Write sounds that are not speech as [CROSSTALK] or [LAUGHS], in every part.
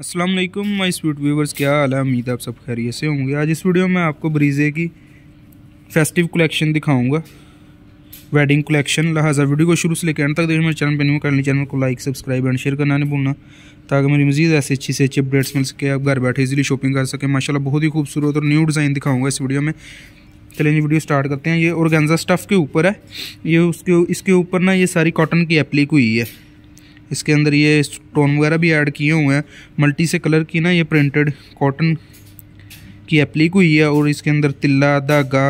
अस्सलाम वालेकुम my sweet viewers क्या हाल है उम्मीद आप सब खैरियत से होंगे आज इस वीडियो में आपको ब्रीजे की फेस्टिव कलेक्शन दिखाऊंगा वेडिंग कलेक्शन लिहाजा वीडियो को शुरू से लेकर एंड तक देखिए मेरे चैनल पर न्यू कर चैनल को लाइक सब्सक्राइब एंड शेयर करना नहीं भूलना ताकि मेरी मजीद ऐसे अच्छी से अच्छी अपडेट्स मिल सके आप घर बैठे इजीली शॉपिंग कर सकें माशाल्लाह बहुत ही खूबसूरत और न्यू डिज़ाइन दिखाऊंगा इस वीडियो में चलें वीडियो स्टार्ट करते हैं ये ऑर्गेन्जा स्टफ़ के ऊपर है ये उसके इसके ऊपर ना ये सारी कॉटन की एप्लीक हुई है इसके अंदर ये स्टोन वगैरह भी ऐड किए हुए हैं मल्टी से कलर की ना ये प्रिंटेड कॉटन की एप्लीक हुई है और इसके अंदर तिल्ला धागा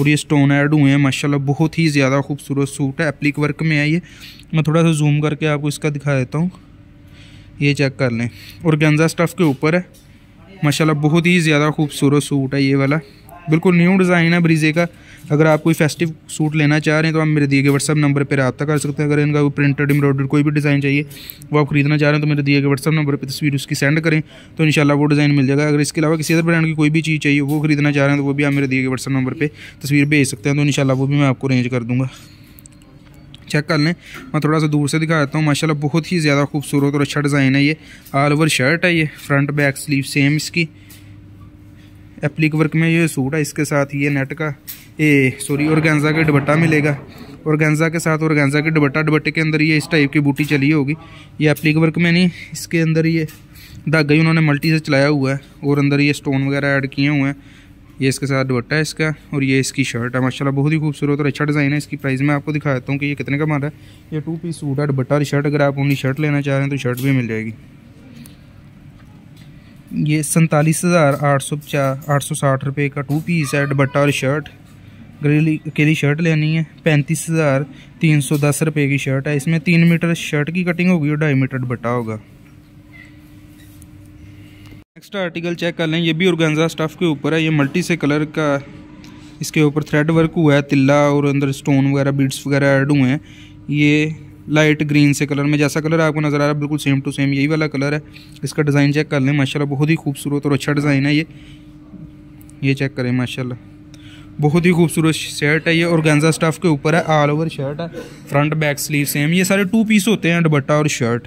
और ये स्टोन ऐड हुए हैं माशाल्लाह बहुत ही ज़्यादा खूबसूरत सूट है एप्लिक वर्क में है ये मैं थोड़ा सा जूम करके आपको इसका दिखा देता हूँ ये चेक कर लें और गेंजा स्टफ़ के ऊपर है माशाल्लाह बहुत ही ज़्यादा खूबसूरत सूट है ये वाला बिल्कुल न्यू डिज़ाइन है ब्रीजे का अगर आप कोई फेस्टिव सूट लेना चाह रहे हैं तो आप मेरे दिए गए व्हाट्सअप नंबर पर रबा कर सकते हैं अगर इनका कोई प्रिंटेड एम्ब्रॉयडर कोई भी डिज़ाइन चाहिए वो आप खरीदना चाह रहे हैं तो मेरे दिए गए व्हाट्सअप नंबर पर तस्वीर उसकी सेंड करें तो इन वो डिज़ाइन मिल जाएगा अगर इसके अलावा किसी अदर ब्रांड की कोई भी चीज़ चाहिए वो खरीदना चाह रहे हैं तो वो भी आप मेरे दिए गए व्हाट्सअप नंबर पर तस्वीर भेज सकते हैं तो इन वो भी मैं आपको अरेंज कर दूँगा चेक कर लें मैं थोड़ा सा दूर से दिखा देता हूँ माशाल्लाह बहुत ही ज़्यादा खूबसूरत और अच्छा डिज़ाइन है ये ऑल ओवर शर्ट है ये फ्रंट बैक स्लीव सेम इसकी एप्लिक वर्क में ये सूट है इसके साथ ये नेट का ये सॉरी औरगेंजा का दुबट्टा मिलेगा औरगेंजा के साथ औरगेंजा के दुबट्टा दुबट्टे के अंदर ये इस टाइप की बूटी चली होगी ये एप्लिक वर्क में नहीं इसके अंदर ये धागा ही उन्होंने मल्टी से चलाया हुआ है और अंदर ये स्टोन वगैरह ऐड किए हुए हैं ये इसके साथ दुबट्टा है इसका और ये इसकी शर्ट है माशाल्लाह बहुत ही खूबसूरत और अच्छा डिज़ाइन है इसकी प्राइस मैं आपको दिखा देता हूँ कि ये कितने का मारा है ये टू पीस सूट है दुबट्टा और शर्ट अगर आप उन्हीं शर्ट लेना चाह रहे हैं तो शर्ट भी मिल जाएगी ये सैंतालीस हज़ार आठ सौ पचास आठ सौ साठ रुपये का टू पीस है दुपट्टा और शर्ट गली अकेली शर्ट लेनी है पैंतीस हज़ार तीन सौ दस रुपये की शर्ट है इसमें तीन मीटर शर्ट की कटिंग होगी और ढाई मीटर दुपट्टा होगा नेक्स्ट आर्टिकल चेक कर लें ये भी औरगेंजा स्टफ़ के ऊपर है ये मल्टी से कलर का इसके ऊपर थ्रेड वर्क हुआ है तिल्ला और अंदर स्टोन वगैरह बीड्स वगैरह ऐड हुए हैं ये लाइट ग्रीन से कलर में जैसा कलर आपको नज़र आ रहा है बिल्कुल सेम टू सेम यही वाला कलर है इसका डिज़ाइन चेक कर लें माशाल्लाह बहुत ही खूबसूरत और अच्छा डिज़ाइन है ये ये चेक करें माशाल्लाह बहुत ही खूबसूरत शर्ट है ये और गेंजा स्टफ़ के ऊपर है ऑल ओवर शर्ट है फ्रंट बैक स्लीव सेम ये सारे टू पीस होते हैं दुपट्टा और शर्ट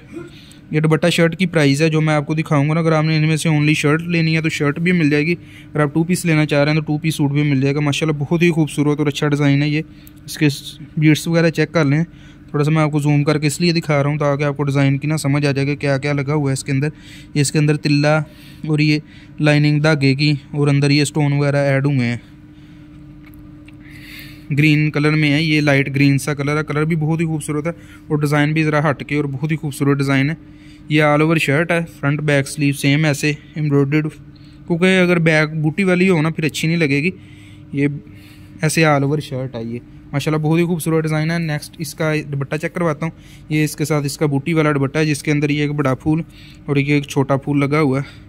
ये दुपट्टा शर्ट की प्राइस है जो मैं आपको दिखाऊंगा ना अगर आपने इनमें से ओनली शर्ट लेनी है तो शर्ट भी मिल जाएगी अगर आप टू पीस लेना चाह रहे हैं तो टू पीस सूट भी मिल जाएगा माशाल्लाह बहुत ही खूबसूरत और अच्छा डिज़ाइन है ये इसके बीट्स वगैरह चेक कर लें थोड़ा सा मैं आपको जूम करके इसलिए दिखा रहा हूँ ताकि आपको डिज़ाइन की ना समझ आ जाएगा क्या क्या लगा हुआ है इसके अंदर इसके अंदर तिल्ला और ये लाइनिंग धागे की और अंदर ये स्टोन वगैरह ऐड हुए हैं ग्रीन कलर में है ये लाइट ग्रीन सा कलर है कलर भी बहुत ही खूबसूरत है और डिज़ाइन भी ज़रा हट के और बहुत ही खूबसूरत डिज़ाइन है ये ऑल ओवर शर्ट है फ्रंट बैक स्लीव सेम ऐसे एम्ब्रॉयड क्योंकि अगर बैक बूटी वाली हो ना फिर अच्छी नहीं लगेगी ये ऐसे ऑल ओवर शर्ट है ये माशाल्लाह बहुत ही खूबसूरत डिज़ाइन है नेक्स्ट इसका दुपट्टा चेक करवाता हूँ ये इसके साथ इसका बूटी वाला दुपट्टा है जिसके अंदर ये एक बड़ा फूल और ये एक छोटा फूल लगा हुआ है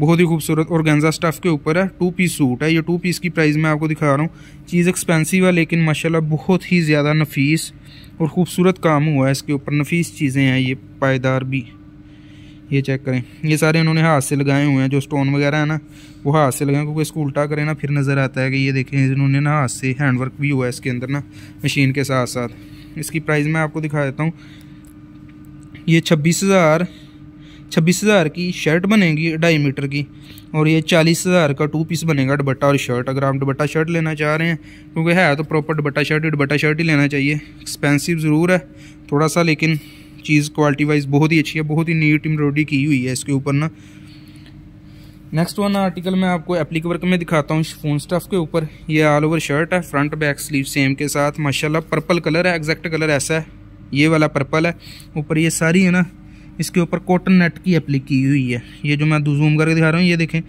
बहुत ही खूबसूरत और गेंजा स्टफ़ के ऊपर है टू पीस सूट है ये टू पीस की प्राइस मैं आपको दिखा रहा हूँ चीज़ एक्सपेंसिव है लेकिन माशाल्लाह बहुत ही ज़्यादा नफीस और ख़ूबसूरत काम हुआ है इसके ऊपर नफीस चीज़ें हैं ये पायदार भी ये चेक करें ये सारे उन्होंने हाथ से लगाए हुए हैं जो स्टोन वगैरह है ना वो हाथ से लगाए क्योंकि इसको उल्टा करें ना फिर नज़र आता है कि ये देखें इन्होंने ना हाथ से हैंडवर्क भी हुआ है इसके अंदर ना मशीन के साथ साथ इसकी प्राइस मैं आपको दिखा देता हूँ ये छब्बीस हज़ार छब्बीस हज़ार की शर्ट बनेगी ढाई मीटर की और ये चालीस हज़ार का टू पीस बनेगा दुबट्टा और शर्ट अगर आप दुबट्टा शर्ट लेना चाह रहे हैं क्योंकि है तो proper dupatta shirt dupatta shirt ही लेना चाहिए एक्सपेंसिव ज़रूर है थोड़ा सा लेकिन चीज़ क्वालिटी वाइज बहुत ही अच्छी है बहुत ही नीट एम्ब्रॉयडरी की हुई है इसके ऊपर ना नेक्स्ट वन आर्टिकल मैं आपको एप्लिक वर्क में दिखाता हूँ फोन स्टफ़ के ऊपर ये ऑल ओवर शर्ट है फ्रंट बैक स्लीव सेम के साथ माशाल्लाह पर्पल कलर है एग्जैक्ट कलर ऐसा है ये वाला पर्पल है ऊपर ये सारी है ना इसके ऊपर कॉटन नेट की एप्लिक की हुई है ये जो मैं जूम करके दिखा रहा हूँ ये देखें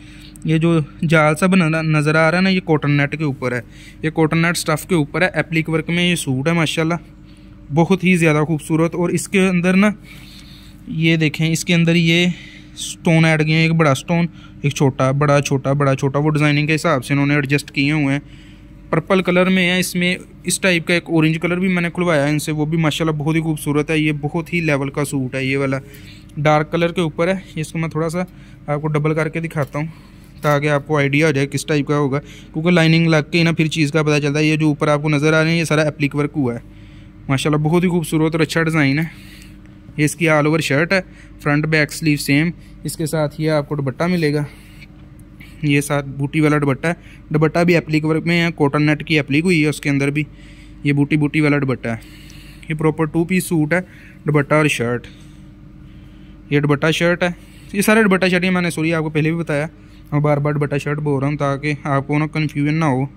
ये जो जाल सा बना नज़र आ रहा है ना ये कॉटन नेट के ऊपर है ये कॉटन नेट स्टफ़ के ऊपर है एप्लिक वर्क में ये सूट है माशाल्लाह बहुत ही ज़्यादा खूबसूरत और इसके अंदर ना ये देखें इसके अंदर ये स्टोन ऐड किए हैं एक बड़ा स्टोन एक छोटा बड़ा छोटा बड़ा छोटा वो डिज़ाइनिंग के हिसाब से इन्होंने एडजस्ट किए हुए हैं पर्पल कलर में है इसमें इस टाइप का एक ऑरेंज कलर भी मैंने खुलवाया है इनसे वो भी माशाल्लाह बहुत ही खूबसूरत है ये बहुत ही लेवल का सूट है ये वाला डार्क कलर के ऊपर है इसको मैं थोड़ा सा आपको डबल करके दिखाता हूँ ताकि आपको आइडिया हो जाए किस टाइप का होगा क्योंकि लाइनिंग लग के ना फिर चीज़ का पता चलता है ये जो ऊपर आपको नज़र आ रही है ये सारा एप्लिक वर्क हुआ है माशाल्लाह बहुत ही खूबसूरत और अच्छा डिज़ाइन है ये इसकी ऑल ओवर शर्ट है फ्रंट बैक स्लीव सेम इसके साथ ही आपको दुपट्टा मिलेगा ये साथ बूटी वाला दुपट्टा है दुपट्टा भी एप्लिक वर्क में है कॉटन नेट की एप्लिक हुई है उसके अंदर भी ये बूटी बूटी वाला दुपट्टा है ये प्रॉपर टू पीस सूट है दुपट्टा और शर्ट ये दुपट्टा शर्ट है ये सारे दुपट्टा शर्ट ये मैंने सॉरी आपको पहले भी बताया और बार बार दुपट्टा शर्ट बोल रहा हूँ ताकि आपको ना कन्फ्यूजन ना हो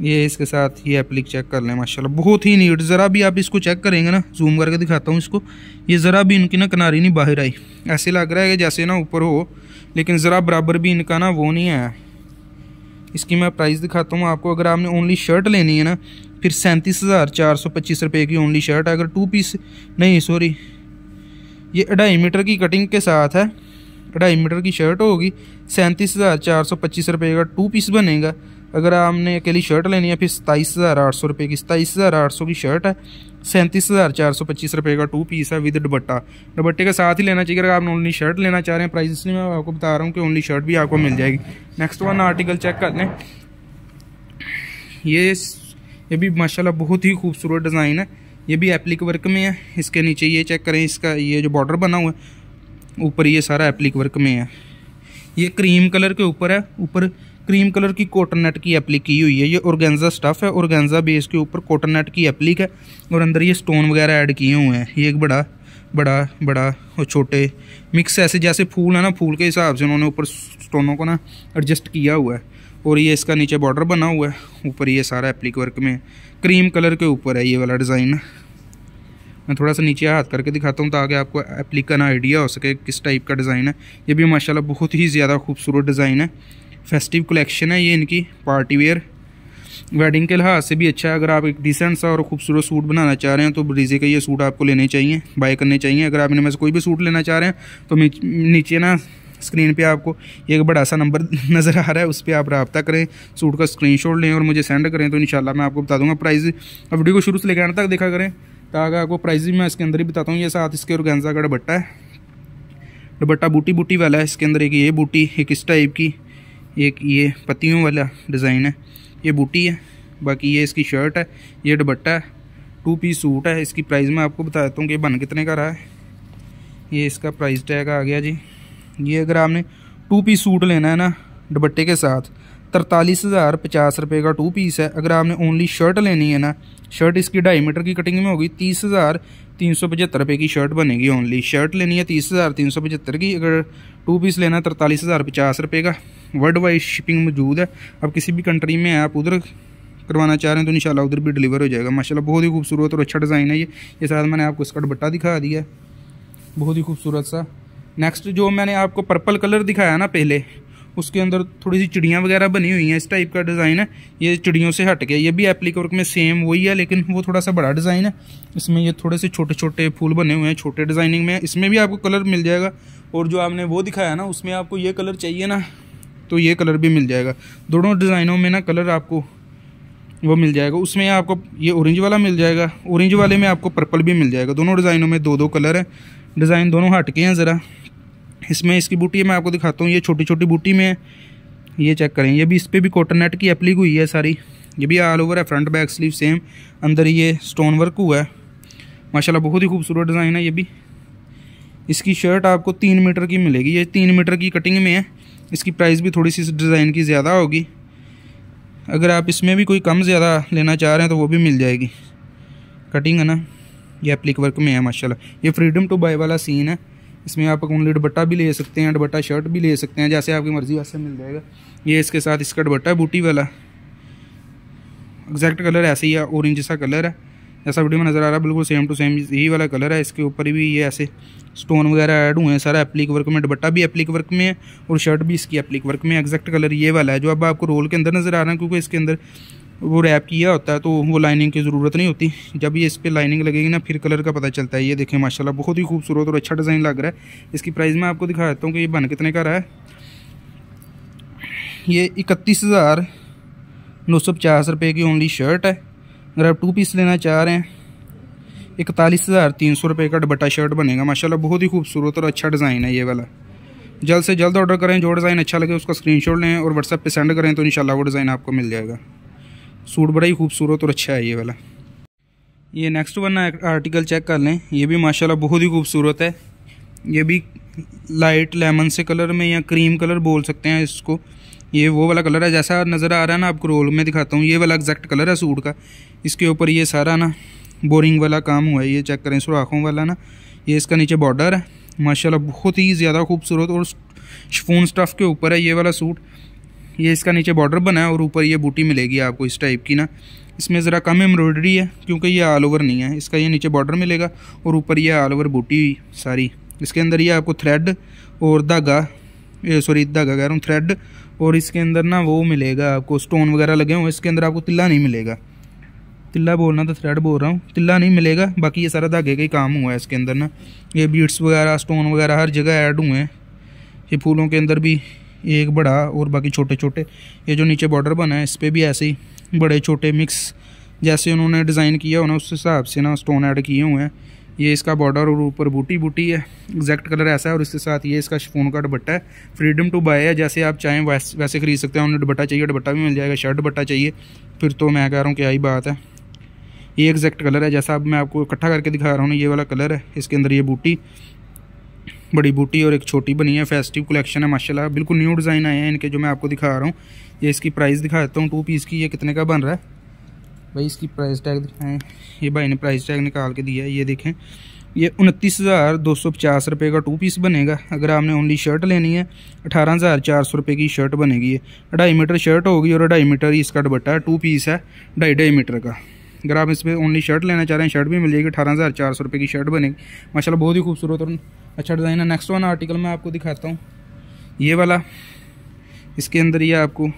ये इसके साथ ही एप्लिक चेक कर लें माशाल्लाह बहुत ही नीट ज़रा भी आप इसको चेक करेंगे ना जूम करके दिखाता हूँ इसको ये ज़रा भी इनकी ना किनारी नहीं बाहर आई ऐसे लग रहा है कि जैसे ना ऊपर हो लेकिन ज़रा बराबर भी इनका ना वो नहीं आया इसकी मैं प्राइस दिखाता हूँ आपको अगर आपने ओनली शर्ट लेनी है ना फिर सैंतीस हज़ार चार सौ पच्चीस रुपये की ओनली शर्ट है अगर टू पीस नहीं सॉरी ये अढ़ाई मीटर की कटिंग के साथ है अढ़ाई मीटर की शर्ट होगी सैंतीस हज़ार चार सौ पच्चीस रुपये का टू पीस बनेगा अगर आपने अकेली शर्ट लेनी है फिर सताईस हज़ार आठ सौ रुपये की सताईस हज़ार आठ सौ की शर्ट है सैंतीस हज़ार चार सौ पच्चीस रुपये का टू पीस है विद दुपट्टा दुपट्टे के साथ ही लेना चाहिए अगर आप ओनली शर्ट लेना चाह रहे हैं प्राइस इसलिए मैं आपको बता रहा हूँ कि ओनली शर्ट भी आपको मिल जाएगी नेक्स्ट वन आर्टिकल चेक कर लें ये ये भी माशाला बहुत ही खूबसूरत डिज़ाइन है ये भी एप्लिक वर्क में है इसके नीचे ये चेक करें इसका ये जो बॉर्डर बना हुआ है ऊपर ये सारा एप्लिक वर्क में है ये क्रीम कलर के ऊपर है ऊपर क्रीम कलर की कॉटन नेट की एप्लिक की हुई है ये ऑर्गेंजा स्टफ़ है ऑर्गेंजा बेस के ऊपर कॉटन नेट की एप्लिक है और अंदर ये स्टोन वगैरह ऐड किए हुए हैं ये एक बड़ा बड़ा बड़ा और छोटे मिक्स ऐसे जैसे फूल है ना फूल के हिसाब से उन्होंने ऊपर स्टोनों को ना एडजस्ट किया हुआ है और ये इसका नीचे बॉर्डर बना हुआ है ऊपर ये सारा एप्लिक वर्क में क्रीम कलर के ऊपर है ये वाला डिज़ाइन मैं थोड़ा सा नीचे हाथ करके दिखाता हूँ ताकि आपको एप्लिक का ना आइडिया हो सके किस टाइप का डिज़ाइन है ये भी माशाल्लाह बहुत ही ज़्यादा खूबसूरत डिज़ाइन है फेस्टिव कलेक्शन है ये इनकी पार्टी वेयर वेडिंग के लिहाज से भी अच्छा है अगर आप एक डिसेंट सा और खूबसूरत सूट बनाना चाह रहे हैं तो ब्रीजे के ये सूट आपको लेने चाहिए बाय करने चाहिए अगर आप इनमें से कोई भी सूट लेना चाह रहे हैं तो नीचे ना स्क्रीन पे आपको एक बड़ा सा नंबर [LAUGHS] नज़र आ रहा है उस पर आप रबता करें सूट का स्क्रीनशॉट लें और मुझे सेंड करें तो इन मैं आपको बता दूंगा प्राइस अब वीडियो को शुरू से लेकर तक देखा करें ताकि आपको प्राइस भी मैं इसके अंदर ही बताता हूँ ये साथ इसके और का दुपट्टा है दुपट्टा बूटी बूटी वाला है इसके अंदर एक ये बूटी एक इस टाइप की एक ये पत्तियों वाला डिज़ाइन है ये बूटी है बाकी ये इसकी शर्ट है ये दुबट्टा है टू पीस सूट है इसकी प्राइस मैं आपको बता देता हूँ कि बन कितने का रहा है ये इसका प्राइस टैग आ गया जी ये अगर आपने टू पीस सूट लेना है ना दुबट्टे के साथ तरतालीस हज़ार पचास रुपये का टू पीस है अगर आपने ओनली शर्ट लेनी है ना शर्ट इसकी ढाई मीटर की कटिंग में होगी तीस हज़ार तीन सौ पचहत्तर रुपये की शर्ट बनेगी ओनली शर्ट लेनी है तीस हज़ार तीन सौ पचहत्तर की अगर टू पीस लेना है तरतालीस हज़ार पचास रुपये का वर्ल्ड वाइड शिपिंग मौजूद है अब किसी भी कंट्री में आप उधर करवाना चाह रहे हैं तो इंशाल्लाह उधर भी डिलीवर हो जाएगा माशाला बहुत ही खूबसूरत और अच्छा डिज़ाइन है ये ये साथ मैंने आपको इसका दुपट्टा दिखा दिया है बहुत ही खूबसूरत सा नेक्स्ट जो मैंने आपको पर्पल कलर दिखाया ना पहले उसके अंदर थोड़ी सी चिड़ियाँ वगैरह बनी हुई हैं इस टाइप का डिज़ाइन है ये चिड़ियों से हट के ये भी एप्लिक वर्क में सेम वही है लेकिन वो थोड़ा सा बड़ा डिज़ाइन है इसमें ये थोड़े से छोटे छोटे फूल बने हुए हैं छोटे डिज़ाइनिंग में इसमें भी आपको कलर मिल जाएगा और जो आपने वो दिखाया ना उसमें आपको ये कलर चाहिए ना तो ये कलर भी मिल जाएगा दोनों डिज़ाइनों में ना कलर आपको वो मिल जाएगा उसमें आपको ये ऑरेंज वाला मिल जाएगा ऑरेंज वाले में आपको पर्पल भी मिल जाएगा दोनों डिज़ाइनों में दो दो कलर है डिज़ाइन दोनों हट के हैं ज़रा इसमें इसकी बूटी है मैं आपको दिखाता हूँ ये छोटी छोटी बूटी में है ये चेक करें ये भी इस पर भी कॉटन नेट की एप्लिक हुई है सारी ये भी ऑल ओवर है फ्रंट बैक स्लीव सेम अंदर ये स्टोन वर्क हुआ है माशाल्लाह बहुत ही खूबसूरत डिज़ाइन है ये भी इसकी शर्ट आपको तीन मीटर की मिलेगी ये तीन मीटर की कटिंग में है इसकी प्राइस भी थोड़ी सी डिज़ाइन की ज़्यादा होगी अगर आप इसमें भी कोई कम ज़्यादा लेना चाह रहे हैं तो वो भी मिल जाएगी कटिंग है ना ये एप्लिक वर्क में है माशाल्लाह ये फ्रीडम टू बाय वाला सीन है इसमें आप ओनली दुपट्टा भी ले सकते हैं दुपट्टा शर्ट भी ले सकते हैं जैसे आपकी मर्ज़ी वैसे मिल जाएगा ये इसके साथ इसका है बूटी वाला एग्जैक्ट कलर ऐसे ही है और सा कलर है ऐसा वीडियो में नज़र आ रहा है बिल्कुल सेम टू सेम यही वाला कलर है इसके ऊपर भी ये ऐसे स्टोन वगैरह ऐड हुए हैं सारा एप्लिक वर्क में दुपट्टा भी एप्लिक वर्क में है और शर्ट भी इसकी एप्लिक वर्क में एग्जैक्ट कलर ये वाला है जो अब आपको रोल के अंदर नज़र आ रहा है क्योंकि इसके अंदर वो रैप किया होता है तो वो लाइनिंग की ज़रूरत नहीं होती जब ये इस पर लाइनिंग लगेगी ना फिर कलर का पता चलता है ये देखें माशाल्लाह बहुत ही खूबसूरत और अच्छा डिज़ाइन लग रहा है इसकी प्राइस मैं आपको दिखा देता हूँ कि ये बन कितने का रहा है ये इकतीस हज़ार नौ सौ पचास रुपये की ओनली शर्ट है अगर आप टू पीस लेना चाह रहे हैं इकतालीस हज़ार तीन सौ रुपये का दुपट्टा शर्ट बनेगा माशाल्लाह बहुत ही खूबसूरत और अच्छा डिज़ाइन है ये वाला जल्द से जल्द ऑर्डर करें जो डिज़ाइन अच्छा लगे उसका स्क्रीनशॉट लें और व्हाट्सएप पे सेंड करें तो इंशाल्लाह वो डिज़ाइन आपको मिल जाएगा सूट बड़ा ही खूबसूरत और अच्छा है ये वाला ये नेक्स्ट वन आर्टिकल चेक कर लें ये भी माशाल्लाह बहुत ही खूबसूरत है ये भी लाइट लेमन से कलर में या क्रीम कलर बोल सकते हैं इसको ये वो वाला कलर है जैसा नज़र आ रहा है ना आपको रोल में दिखाता हूँ ये वाला एग्जैक्ट कलर है सूट का इसके ऊपर ये सारा ना बोरिंग वाला काम हुआ है ये चेक करें सुराखों वाला ना ये इसका नीचे बॉर्डर है माशाल्लाह बहुत ही ज़्यादा खूबसूरत और शफून स्टफ़ के ऊपर है ये वाला सूट ये इसका नीचे बॉर्डर बना है और ऊपर ये बूटी मिलेगी आपको इस टाइप की ना इसमें ज़रा कम एम्ब्रॉयडरी है क्योंकि ये ऑल ओवर नहीं है इसका ये नीचे बॉर्डर मिलेगा और ऊपर ये ऑल ओवर बूटी सारी इसके अंदर ये आपको थ्रेड और धागा सॉरी धागा कह रहा हूँ थ्रेड और इसके अंदर ना वो मिलेगा आपको स्टोन वगैरह लगे हुए इसके अंदर आपको तिल्ला नहीं मिलेगा तिल्ला बोलना तो थ्रेड बोल रहा हूँ तिल्ला नहीं मिलेगा बाकी ये सारा धागे का ही काम हुआ है इसके अंदर ना ये बीट्स वगैरह स्टोन वगैरह हर जगह ऐड हुए हैं ये फूलों के अंदर भी ये एक बड़ा और बाकी छोटे छोटे ये जो नीचे बॉर्डर बना है इस पर भी ऐसे ही बड़े छोटे मिक्स जैसे उन्होंने डिज़ाइन किया होना उस हिसाब से ना स्टोन ऐड किए हुए हैं ये इसका बॉर्डर और ऊपर बूटी बूटी है एग्जैक्ट कलर ऐसा है और इसके साथ ये इसका शिफोन का दुबट्टा है फ्रीडम टू बाय है जैसे आप चाहें वैसे वैसे खरीद सकते हैं उन्हें दुबट्टा चाहिए दुपट्टा भी मिल जाएगा शर्ट दुबट्टा चाहिए फिर तो मैं कह रहा हूँ क्या ही बात है ये एग्जैक्ट कलर है जैसा अब मैं आपको इकट्ठा करके दिखा रहा हूँ ये वाला कलर है इसके अंदर ये बूटी बड़ी बूटी और एक छोटी बनी है फेस्टिव कलेक्शन है माशा बिल्कुल न्यू डिज़ाइन आए हैं इनके जो मैं आपको दिखा रहा हूँ ये इसकी प्राइस दिखा देता हूँ टू पीस की ये कितने का बन रहा है भाई इसकी प्राइस टैग दिखाएँ ये भाई ने प्राइस टैग निकाल के दिया है ये देखें ये उनतीस हज़ार दो सौ पचास रुपये का टू पीस बनेगा अगर आपने ओनली शर्ट लेनी है अठारह हज़ार चार सौ रुपये की शर्ट बनेगी ये ढाई मीटर शर्ट होगी और ढाई मीटर इसका दुपट्टा टू पीस है ढाई ढाई मीटर का अगर आप इस पर ओनली शर्ट लेना चाह रहे हैं शर्ट भी मिल जाएगी अठारह हज़ार चार सौ रुपये की शर्ट बनेगी माशाला बहुत ही खूबसूरत और अच्छा डिज़ाइन है नेक्स्ट वन आर्टिकल मैं आपको दिखाता हूँ ये वाला इसके अंदर ये आपको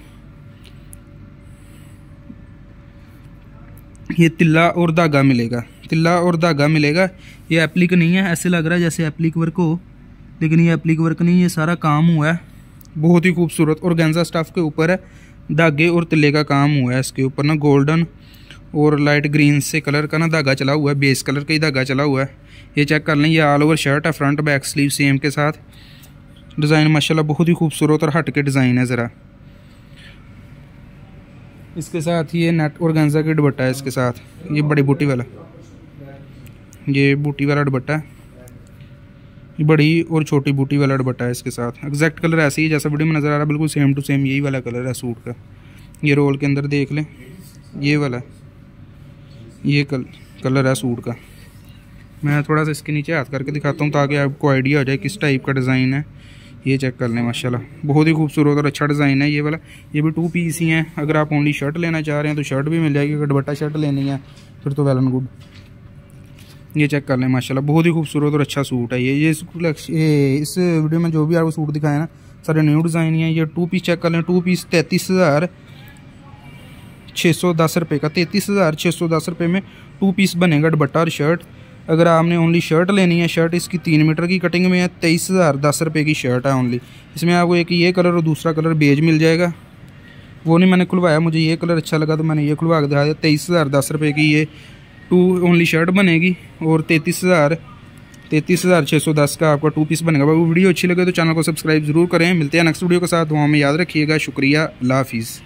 ये तिल्ला और धागा मिलेगा तिल्ला और धागा मिलेगा ये एप्लिक नहीं है ऐसे लग रहा है जैसे एप्लिक वर्क हो लेकिन ये एप्लिक वर्क नहीं ये सारा काम हुआ है बहुत ही खूबसूरत और गेंजा स्टाफ के ऊपर है धागे और तिल्ले का काम हुआ है इसके ऊपर ना गोल्डन और लाइट ग्रीन से कलर का ना धागा चला हुआ है बेस कलर का ही धागा चला हुआ है ये चेक कर लें ये ऑल ओवर शर्ट है फ्रंट बैक स्लीव सेम के साथ डिज़ाइन माशाल्लाह बहुत ही खूबसूरत और हट के डिज़ाइन है ज़रा इसके साथ ही ये नेट और गंजा का दुपट्टा है इसके साथ ये बड़ी बूटी वाला ये बूटी वाला दुपट्टा है ये बड़ी और छोटी बूटी वाला दुपट्टा है इसके साथ एग्जैक्ट कलर ऐसे ही जैसा वीडियो में नज़र आ रहा है बिल्कुल सेम टू सेम यही वाला कलर है सूट का ये रोल के अंदर देख लें ये वाला है ये कल कलर है सूट का मैं थोड़ा सा इसके नीचे हाथ करके दिखाता हूँ ताकि आपको आइडिया हो जाए किस टाइप का डिज़ाइन है ये चेक कर लें माशाल्लाह बहुत ही खूबसूरत और अच्छा डिज़ाइन है ये वाला ये भी टू पीस ही हैं अगर आप ओनली शर्ट लेना चाह रहे हैं तो शर्ट भी मिल जाएगी अगर दुबट्टा शर्ट लेनी है फिर तो वेल एंड गुड ये चेक कर लें माशाल्लाह बहुत ही खूबसूरत और अच्छा सूट है ये ये इस वीडियो में जो भी आपको सूट दिखाया ना सारे न्यू डिज़ाइन ही है ये टू पीस चेक कर लें टू पीस तैंतीस हज़ार छः सौ दस रुपये का तैंतीस हज़ार छः सौ दस रुपये में टू पीस बनेगा डबट्टा और शर्ट अगर आपने ओनली शर्ट लेनी है शर्ट इसकी तीन मीटर की कटिंग में है तेईस हज़ार दस रुपये की शर्ट है ओनली इसमें आपको एक ये कलर और दूसरा कलर बेज मिल जाएगा वो नहीं मैंने खुलवाया मुझे ये कलर अच्छा लगा तो मैंने ये खुलवा के दिखा दिया तेईस हज़ार दस रुपये की ये टू ओनली शर्ट बनेगी और तैंतीस हज़ार तैंतीस हज़ार छः सौ दस का आपका टू पीस बनेगा वीडियो अच्छी लगे तो चैनल को सब्सक्राइब जरूर करें मिलते हैं नेक्स्ट वीडियो के साथ वहाँ में याद रखिएगा शुक्रिया हाफिज़